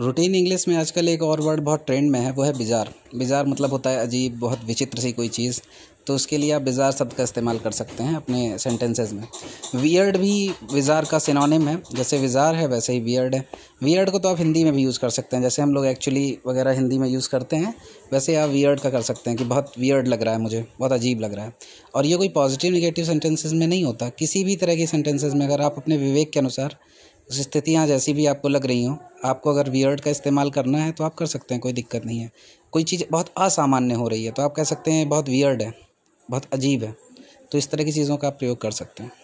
routine English में आजकल एक और वर्ड बहुत ट्रेंड में है वो है बिजार बिजार मतलब होता है अजीब बहुत विचित्र सी कोई चीज़ तो उसके लिए आप बिजार शब्द का इस्तेमाल कर सकते हैं अपने सेंटेंसेस में वियर्ड भी विजार का सिनोनिम है जैसे विजार है वैसे ही वियर्ड है वियर्ड को तो आप हिंदी में भी यूज़ कर सकते हैं जैसे हम लोग एक्चुअली वगैरह हिंदी में यूज़ करते हैं वैसे आप वियर्ड का कर सकते हैं कि बहुत वियर्ड लग रहा है मुझे बहुत अजीब लग रहा है और ये कोई पॉजिटिव निगेटिव सेंटेंसेज में नहीं होता किसी भी तरह की सेंटेंसेज में अगर आप अपने विवेक के अनुसार स्थितियाँ जैसी भी आपको लग रही हों आपको अगर वियर्ड का इस्तेमाल करना है तो आप कर सकते हैं कोई दिक्कत नहीं है कोई चीज़ बहुत असामान्य हो रही है तो आप कह सकते हैं बहुत वियर्ड है बहुत अजीब है तो इस तरह की चीज़ों का आप प्रयोग कर सकते हैं